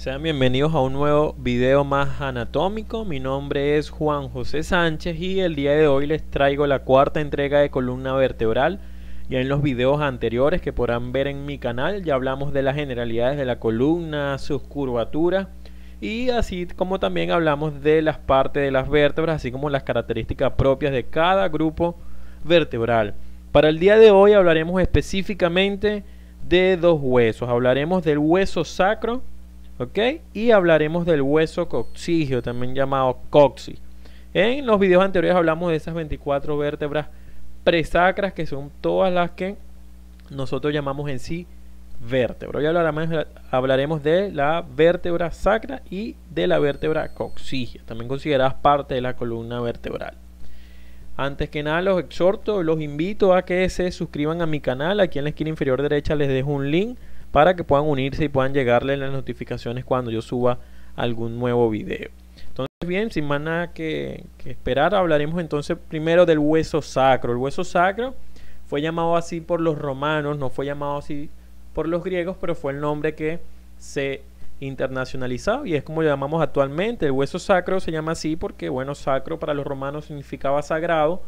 Sean bienvenidos a un nuevo video más anatómico. Mi nombre es Juan José Sánchez y el día de hoy les traigo la cuarta entrega de columna vertebral. Ya en los videos anteriores que podrán ver en mi canal ya hablamos de las generalidades de la columna, sus curvaturas y así como también hablamos de las partes de las vértebras, así como las características propias de cada grupo vertebral. Para el día de hoy hablaremos específicamente de dos huesos. Hablaremos del hueso sacro y hablaremos del hueso coxigio, también llamado coxi. En los videos anteriores hablamos de esas 24 vértebras presacras, que son todas las que nosotros llamamos en sí vértebra. Hoy hablaremos, hablaremos de la vértebra sacra y de la vértebra coxigia, también consideradas parte de la columna vertebral. Antes que nada, los exhorto, los invito a que se suscriban a mi canal. Aquí en la esquina inferior derecha les dejo un link para que puedan unirse y puedan llegarle las notificaciones cuando yo suba algún nuevo video. Entonces, bien, sin más nada que, esperar, hablaremos entonces primero del hueso sacro. El hueso sacro fue llamado así por los romanos, no fue llamado así por los griegos, pero fue el nombre que se internacionalizó y es como lo llamamos actualmente. El hueso sacro se llama así porque, bueno, sacro para los romanos significaba sagrado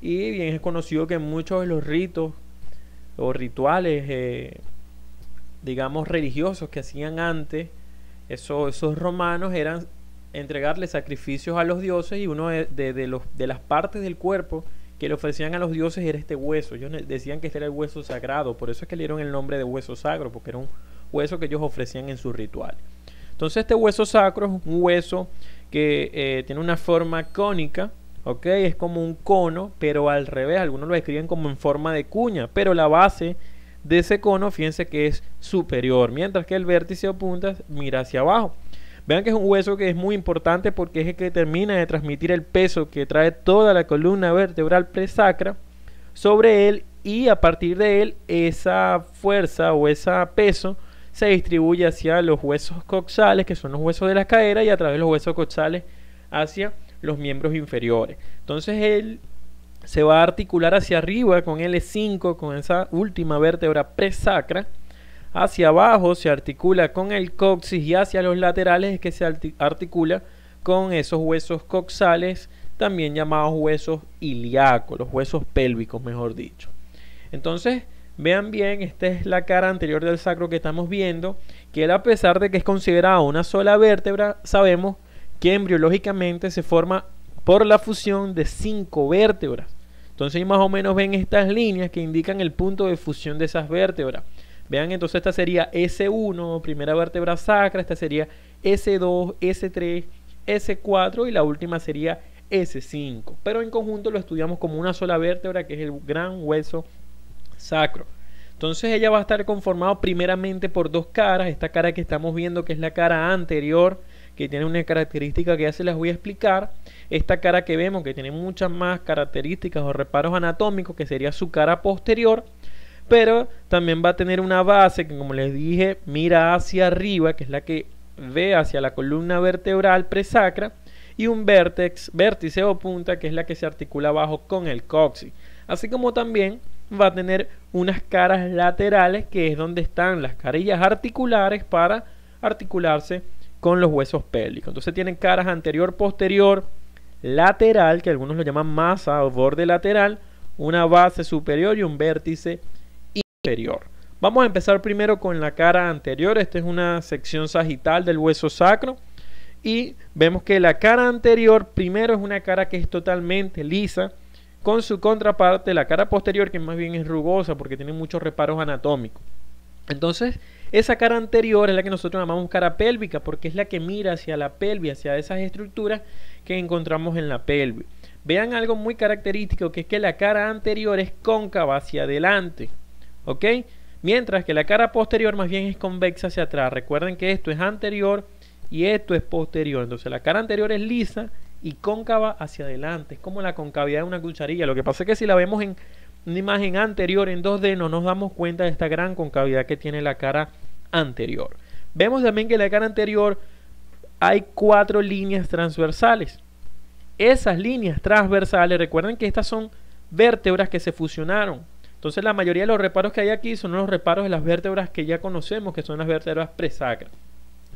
y bien es conocido que muchos de los ritos o rituales eh, digamos, religiosos que hacían antes, eso, esos romanos, eran entregarle sacrificios a los dioses y uno de, los, de las partes del cuerpo que le ofrecían a los dioses era este hueso. Ellos decían que este era el hueso sagrado, por eso es que le dieron el nombre de hueso sagro, porque era un hueso que ellos ofrecían en su ritual. Entonces este hueso sacro es un hueso que eh, tiene una forma cónica, ¿ok? Es como un cono, pero al revés, algunos lo describen como en forma de cuña, pero la base de ese cono, fíjense que es superior, mientras que el vértice o punta mira hacia abajo. Vean que es un hueso que es muy importante porque es el que termina de transmitir el peso que trae toda la columna vertebral presacra sobre él y a partir de él esa fuerza o ese peso se distribuye hacia los huesos coxales, que son los huesos de la cadera y a través de los huesos coxales hacia los miembros inferiores. Entonces el se va a articular hacia arriba con L5, con esa última vértebra presacra. Hacia abajo se articula con el coxis y hacia los laterales es que se articula con esos huesos coxales, también llamados huesos ilíacos, los huesos pélvicos, mejor dicho. Entonces, vean bien, esta es la cara anterior del sacro que estamos viendo, que a pesar de que es considerada una sola vértebra, sabemos que embriológicamente se forma por la fusión de cinco vértebras. Entonces más o menos ven estas líneas que indican el punto de fusión de esas vértebras. Vean, entonces esta sería S1, primera vértebra sacra, esta sería S2, S3, S4 y la última sería S5. Pero en conjunto lo estudiamos como una sola vértebra que es el gran hueso sacro. Entonces ella va a estar conformada primeramente por dos caras. Esta cara que estamos viendo que es la cara anterior, que tiene una característica que ya se las voy a explicar esta cara que vemos que tiene muchas más características o reparos anatómicos que sería su cara posterior pero también va a tener una base que como les dije mira hacia arriba que es la que ve hacia la columna vertebral presacra y un vértex, vértice o punta que es la que se articula abajo con el coxis así como también va a tener unas caras laterales que es donde están las carillas articulares para articularse con los huesos pélvicos. Entonces tienen caras anterior, posterior, lateral, que algunos lo llaman masa o borde lateral, una base superior y un vértice inferior. Vamos a empezar primero con la cara anterior. Esta es una sección sagital del hueso sacro. Y vemos que la cara anterior primero es una cara que es totalmente lisa, con su contraparte, la cara posterior, que más bien es rugosa porque tiene muchos reparos anatómicos. Entonces, esa cara anterior es la que nosotros llamamos cara pélvica porque es la que mira hacia la pelvis, hacia esas estructuras que encontramos en la pelvis. Vean algo muy característico que es que la cara anterior es cóncava hacia adelante, ¿ok? Mientras que la cara posterior más bien es convexa hacia atrás. Recuerden que esto es anterior y esto es posterior. Entonces la cara anterior es lisa y cóncava hacia adelante. Es como la concavidad de una cucharilla. Lo que pasa es que si la vemos en una imagen anterior en 2D no nos damos cuenta de esta gran concavidad que tiene la cara anterior. Vemos también que en la cara anterior hay cuatro líneas transversales. Esas líneas transversales, recuerden que estas son vértebras que se fusionaron. Entonces la mayoría de los reparos que hay aquí son los reparos de las vértebras que ya conocemos, que son las vértebras presacras.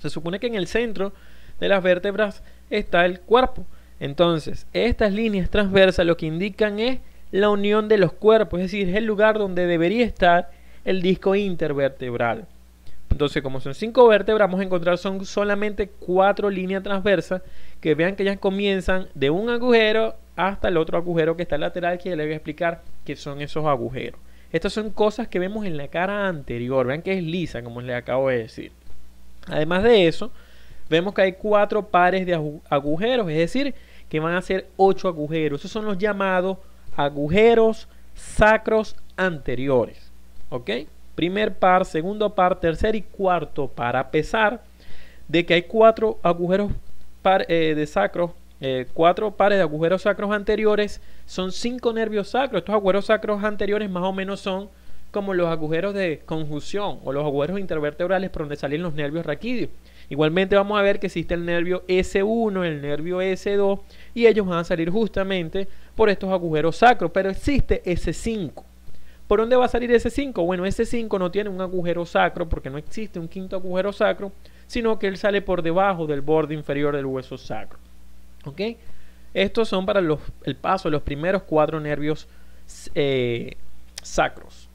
Se supone que en el centro de las vértebras está el cuerpo. Entonces, estas líneas transversas lo que indican es la unión de los cuerpos, es decir, es el lugar donde debería estar el disco intervertebral. Entonces, como son cinco vértebras, vamos a encontrar son solamente cuatro líneas transversas que vean que ellas comienzan de un agujero hasta el otro agujero que está lateral, que ya les voy a explicar qué son esos agujeros. Estas son cosas que vemos en la cara anterior, vean que es lisa, como les acabo de decir. Además de eso, vemos que hay cuatro pares de agujeros, es decir, que van a ser ocho agujeros. Esos son los llamados agujeros sacros anteriores. ¿Ok? primer par, segundo par, tercer y cuarto par, a pesar de que hay cuatro agujeros eh, de sacro eh, cuatro pares de agujeros sacros anteriores, son cinco nervios sacros. Estos agujeros sacros anteriores más o menos son como los agujeros de conjunción o los agujeros intervertebrales por donde salen los nervios raquídeos. Igualmente vamos a ver que existe el nervio S1, el nervio S2 y ellos van a salir justamente por estos agujeros sacros, pero existe S5. ¿Por dónde va a salir ese 5? Bueno, ese 5 no tiene un agujero sacro porque no existe un quinto agujero sacro, sino que él sale por debajo del borde inferior del hueso sacro. ¿Ok? Estos son para el paso de los primeros cuatro nervios eh, sacros.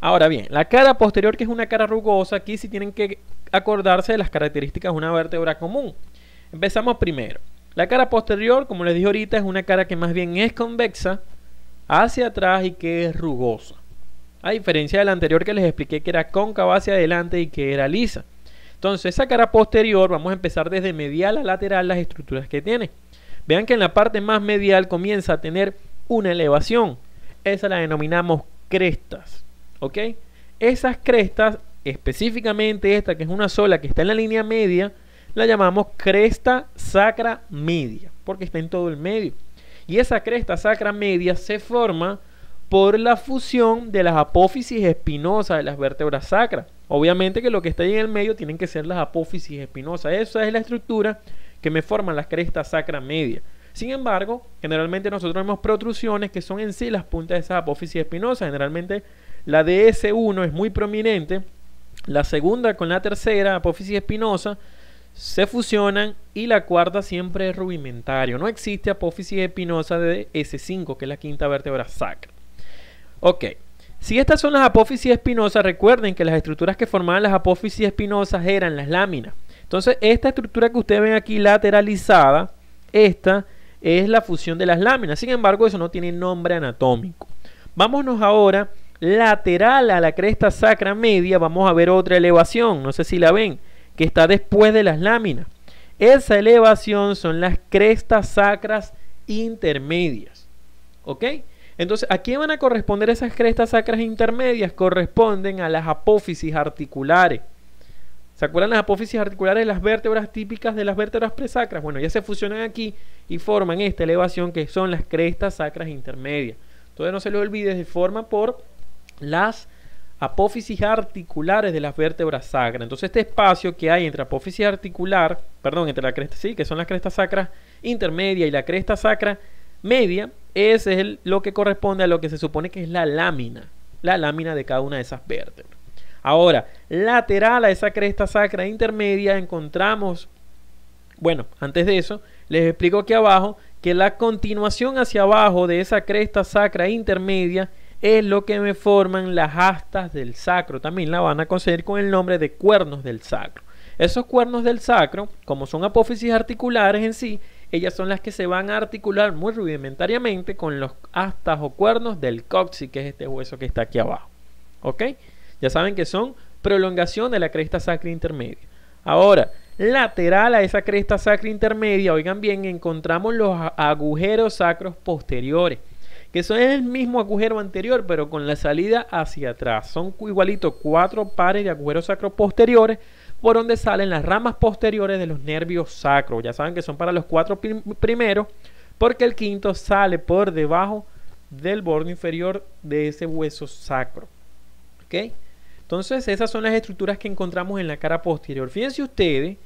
Ahora bien, la cara posterior, que es una cara rugosa, aquí sí tienen que acordarse de las características de una vértebra común. Empezamos primero. La cara posterior, como les dije ahorita, es una cara que más bien es convexa, hacia atrás y que es rugosa. A diferencia de la anterior que les expliqué que era cóncava hacia adelante y que era lisa. Entonces, esa cara posterior, vamos a empezar desde medial a lateral las estructuras que tiene. Vean que en la parte más medial comienza a tener una elevación. Esa la denominamos crestas. ¿Ok? Esas crestas, específicamente esta que es una sola que está en la línea media, la llamamos cresta sacra media, porque está en todo el medio. Y esa cresta sacra media se forma por la fusión de las apófisis espinosas de las vértebras sacras. Obviamente que lo que está ahí en el medio tienen que ser las apófisis espinosas. Esa es la estructura que me forman las crestas sacra media. Sin embargo, generalmente nosotros vemos protrusiones que son en sí las puntas de esas apófisis espinosas. Generalmente la de 1 es muy prominente. La segunda con la tercera apófisis espinosa se fusionan y la cuarta siempre es rudimentario. No existe apófisis espinosa de S5, que es la quinta vértebra sacra. Ok, si estas son las apófisis espinosas, recuerden que las estructuras que formaban las apófisis espinosas eran las láminas. Entonces, esta estructura que ustedes ven aquí lateralizada, esta es la fusión de las láminas. Sin embargo, eso no tiene nombre anatómico. Vámonos ahora lateral a la cresta sacra media, vamos a ver otra elevación, no sé si la ven que está después de las láminas. Esa elevación son las crestas sacras intermedias. ¿Ok? Entonces, ¿a quién van a corresponder esas crestas sacras intermedias? Corresponden a las apófisis articulares. ¿Se acuerdan las apófisis articulares las vértebras típicas de las vértebras presacras? Bueno, ya se fusionan aquí y forman esta elevación que son las crestas sacras intermedias. Entonces, no se lo olvides, se forma por las apófisis articulares de las vértebras sacras. Entonces este espacio que hay entre apófisis articular, perdón, entre la cresta, sí, que son las crestas sacras intermedia y la cresta sacra media, ese es lo que corresponde a lo que se supone que es la lámina, la lámina de cada una de esas vértebras. Ahora, lateral a esa cresta sacra intermedia encontramos, bueno, antes de eso, les explico aquí abajo que la continuación hacia abajo de esa cresta sacra intermedia es lo que me forman las astas del sacro. También la van a conseguir con el nombre de cuernos del sacro. Esos cuernos del sacro, como son apófisis articulares en sí, ellas son las que se van a articular muy rudimentariamente con los astas o cuernos del cóccix, que es este hueso que está aquí abajo. ¿Ok? Ya saben que son prolongación de la cresta sacra intermedia. Ahora, lateral a esa cresta sacra intermedia, oigan bien, encontramos los agujeros sacros posteriores que son el mismo agujero anterior, pero con la salida hacia atrás. Son igualitos cuatro pares de agujeros sacros posteriores por donde salen las ramas posteriores de los nervios sacros. Ya saben que son para los cuatro primeros, porque el quinto sale por debajo del borde inferior de ese hueso sacro. ¿Ok? Entonces, esas son las estructuras que encontramos en la cara posterior. Fíjense ustedes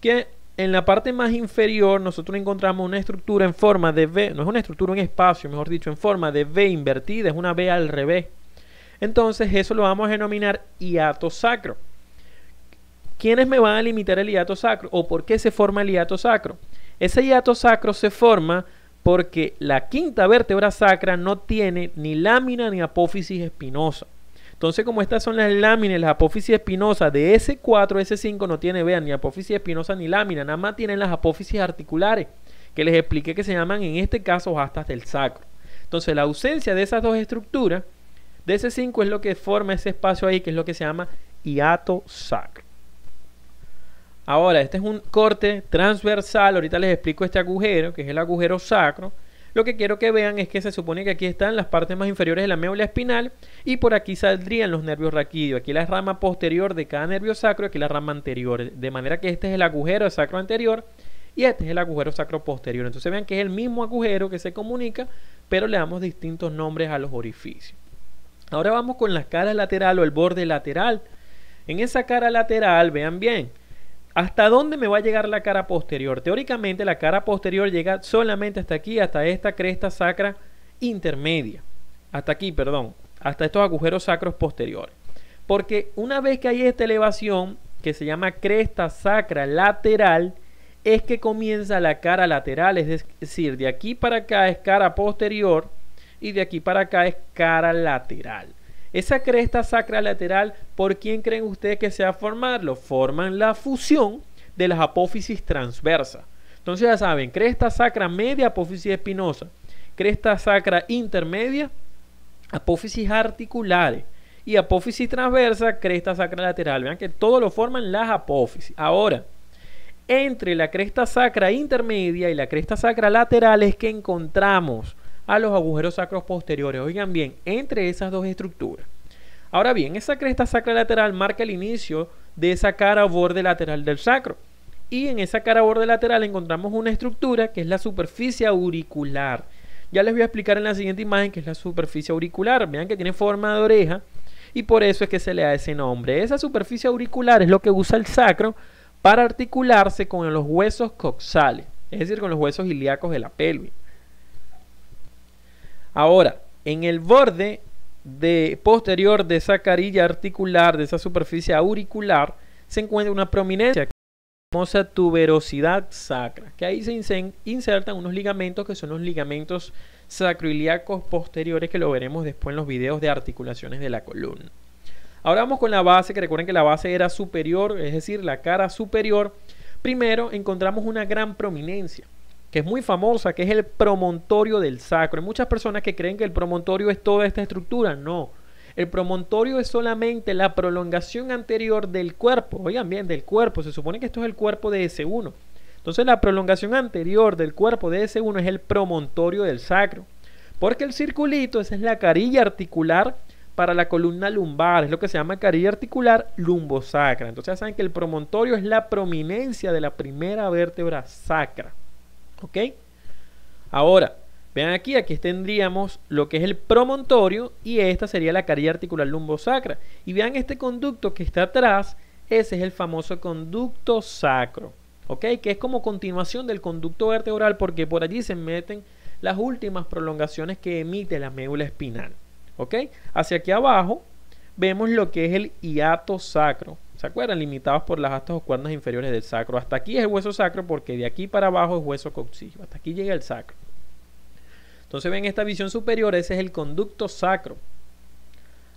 que en la parte más inferior nosotros encontramos una estructura en forma de V, no es una estructura, en espacio, mejor dicho, en forma de V invertida, es una V al revés. Entonces eso lo vamos a denominar hiato sacro. ¿Quiénes me van a limitar el hiato sacro o por qué se forma el hiato sacro? Ese hiato sacro se forma porque la quinta vértebra sacra no tiene ni lámina ni apófisis espinosa. Entonces, como estas son las láminas, las apófisis espinosas de S4, S5 no tiene, vean, ni apófisis espinosa ni lámina, nada más tienen las apófisis articulares, que les expliqué que se llaman en este caso astas del sacro. Entonces, la ausencia de esas dos estructuras, de S5 es lo que forma ese espacio ahí, que es lo que se llama hiato sacro. Ahora, este es un corte transversal, ahorita les explico este agujero, que es el agujero sacro, lo que quiero que vean es que se supone que aquí están las partes más inferiores de la médula espinal y por aquí saldrían los nervios raquídeos. Aquí la rama posterior de cada nervio sacro, aquí la rama anterior. De manera que este es el agujero sacro anterior y este es el agujero sacro posterior. Entonces vean que es el mismo agujero que se comunica, pero le damos distintos nombres a los orificios. Ahora vamos con las caras lateral o el borde lateral. En esa cara lateral, vean bien, ¿Hasta dónde me va a llegar la cara posterior? Teóricamente la cara posterior llega solamente hasta aquí, hasta esta cresta sacra intermedia. Hasta aquí, perdón. Hasta estos agujeros sacros posteriores. Porque una vez que hay esta elevación, que se llama cresta sacra lateral, es que comienza la cara lateral. Es decir, de aquí para acá es cara posterior y de aquí para acá es cara lateral. Esa cresta sacra lateral, ¿por quién creen ustedes que se va a Lo forman la fusión de las apófisis transversas. Entonces ya saben, cresta sacra media, apófisis espinosa. Cresta sacra intermedia, apófisis articulares. Y apófisis transversa, cresta sacra lateral. Vean que todo lo forman las apófisis. Ahora, entre la cresta sacra intermedia y la cresta sacra lateral es que encontramos a los agujeros sacros posteriores. Oigan bien, entre esas dos estructuras. Ahora bien, esa cresta sacra lateral marca el inicio de esa cara borde lateral del sacro. Y en esa cara borde lateral encontramos una estructura que es la superficie auricular. Ya les voy a explicar en la siguiente imagen que es la superficie auricular. Vean que tiene forma de oreja y por eso es que se le da ese nombre. Esa superficie auricular es lo que usa el sacro para articularse con los huesos coxales, es decir, con los huesos ilíacos de la pelvis. Ahora, en el borde posterior de esa carilla articular, de esa superficie auricular, se encuentra una prominencia, famosa tuberosidad sacra, que ahí se insertan unos ligamentos que son los ligamentos sacroiliacos posteriores que lo veremos después en los videos de articulaciones de la columna. Ahora vamos con la base, que recuerden que la base era superior, es decir, la cara superior. Primero encontramos una gran prominencia que es muy famosa, que es el promontorio del sacro. Hay muchas personas que creen que el promontorio es toda esta estructura. No. El promontorio es solamente la prolongación anterior del cuerpo. Oigan bien, del cuerpo. Se supone que esto es el cuerpo de S1. Entonces la prolongación anterior del cuerpo de S1 es el promontorio del sacro. Porque el circulito, esa es la carilla articular para la columna lumbar, es lo que se llama carilla articular lumbosacra. Entonces ya saben que el promontorio es la prominencia de la primera vértebra sacra. Ahora, vean aquí, aquí tendríamos lo que es el promontorio y esta sería la carilla articular lumbosacra. Y vean este conducto que está atrás, ese es el famoso conducto sacro. Que es como continuación del conducto vertebral porque por allí se meten las últimas prolongaciones que emite la médula espinal. Hacia aquí abajo vemos lo que es el hiato sacro. ¿Se acuerdan? Limitados por las astas o cuernas inferiores del sacro. Hasta aquí es el hueso sacro porque de aquí para abajo es hueso coxillo. Hasta aquí llega el sacro. Entonces ven esta visión superior, ese es el conducto sacro.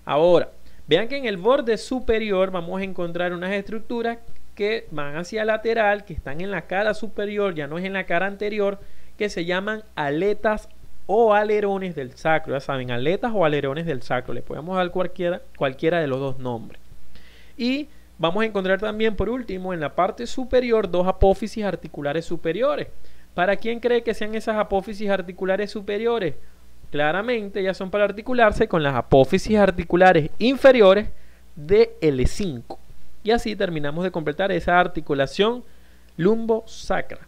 Ahora, vean que en el borde superior vamos a encontrar unas estructuras que van hacia lateral, que están en la cara superior, ya no es en la cara anterior, que se llaman aletas o alerones del sacro. Ya saben, aletas o alerones del sacro. Le podemos dar cualquiera, cualquiera de los dos nombres. Y Vamos a encontrar también, por último, en la parte superior dos apófisis articulares superiores. ¿Para quién cree que sean esas apófisis articulares superiores? Claramente ya son para articularse con las apófisis articulares inferiores de L5. Y así terminamos de completar esa articulación lumbosacra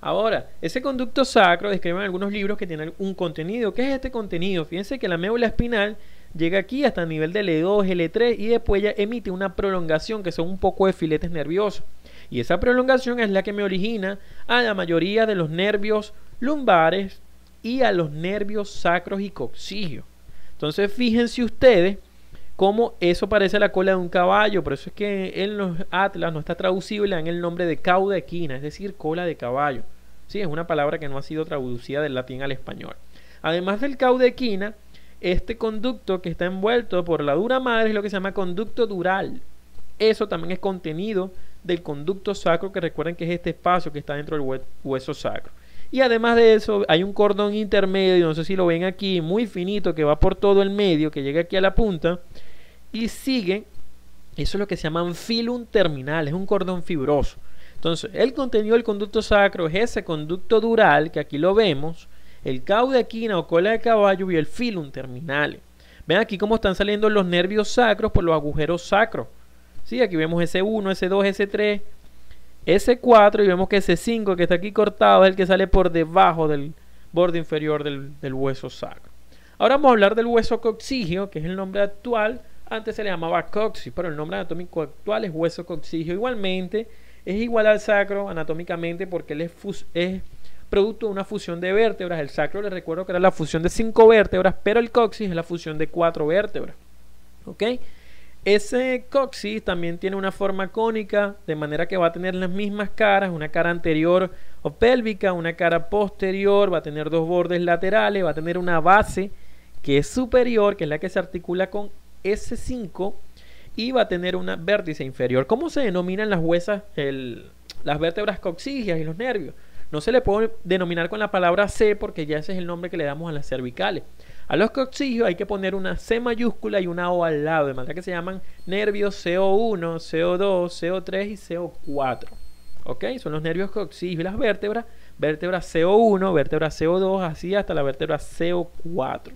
Ahora, ese conducto sacro describen algunos libros que tienen un contenido. ¿Qué es este contenido? Fíjense que la médula espinal llega aquí hasta el nivel de L2, L3 y después ya emite una prolongación que son un poco de filetes nerviosos. Y esa prolongación es la que me origina a la mayoría de los nervios lumbares y a los nervios sacros y coxígeos. Entonces fíjense ustedes cómo eso parece la cola de un caballo, por eso es que en los atlas no está traducible en el nombre de cauda equina, es decir, cola de caballo. Sí, es una palabra que no ha sido traducida del latín al español. Además del cauda equina, este conducto que está envuelto por la dura madre es lo que se llama conducto dural. Eso también es contenido del conducto sacro, que recuerden que es este espacio que está dentro del hueso sacro. Y además de eso, hay un cordón intermedio, no sé si lo ven aquí, muy finito, que va por todo el medio, que llega aquí a la punta, y sigue, eso es lo que se llama filum terminal, es un cordón fibroso. Entonces, el contenido del conducto sacro es ese conducto dural, que aquí lo vemos, el de o cola de caballo y el filum terminales vean aquí cómo están saliendo los nervios sacros por los agujeros sacros. ¿Sí? Aquí vemos S1, S2, S3, S4 y vemos que S5 que está aquí cortado es el que sale por debajo del borde inferior del, hueso sacro. Ahora vamos a hablar del hueso coxígeo, que es el nombre actual. Antes se le llamaba coxis, pero el nombre anatómico actual es hueso coxígeo. Igualmente, es igual al sacro anatómicamente porque él es producto de una fusión de vértebras. El sacro, les recuerdo que era la fusión de cinco vértebras, pero el coxis es la fusión de cuatro vértebras. ¿Ok? Ese coxis también tiene una forma cónica, de manera que va a tener las mismas caras, una cara anterior o pélvica, una cara posterior, va a tener dos bordes laterales, va a tener una base que es superior, que es la que se articula con S5 y va a tener una vértice inferior. ¿Cómo se denominan las huesas, las vértebras coxigias y los nervios? No se le puede denominar con la palabra C porque ya ese es el nombre que le damos a las cervicales. A los coccigeos hay que poner una C mayúscula y una O al lado, de manera que se llaman nervios CO1, CO2, CO3 y CO4. ¿Ok? Son los nervios coccigeos y las vértebras, vértebra CO1, vértebra CO2, así hasta la vértebra CO4.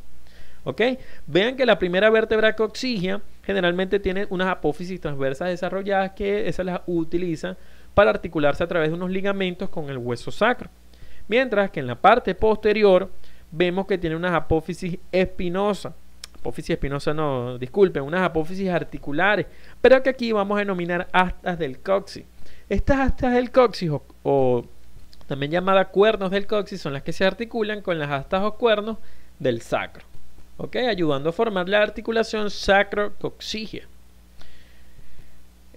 ¿Ok? Vean que la primera vértebra coxígea generalmente tiene unas apófisis transversas desarrolladas que esas las utilizan para articularse a través de unos ligamentos con el hueso sacro. Mientras que en la parte posterior vemos que tiene unas apófisis espinosas. Apófisis espinosa no, disculpen, unas apófisis articulares, pero que aquí vamos a denominar astas del coxis. Estas astas del coxis o, también llamadas cuernos del coxis son las que se articulan con las astas o cuernos del sacro. ¿ok? Ayudando a formar la articulación sacrocoxigia.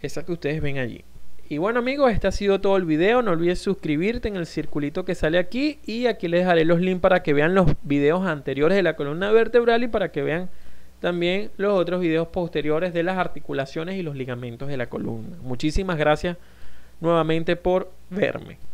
Esa que ustedes ven allí. Y bueno amigos, este ha sido todo el video. No olvides suscribirte en el circulito que sale aquí. Y aquí les dejaré los links para que vean los videos anteriores de la columna vertebral y para que vean también los otros videos posteriores de las articulaciones y los ligamentos de la columna. Muchísimas gracias nuevamente por verme.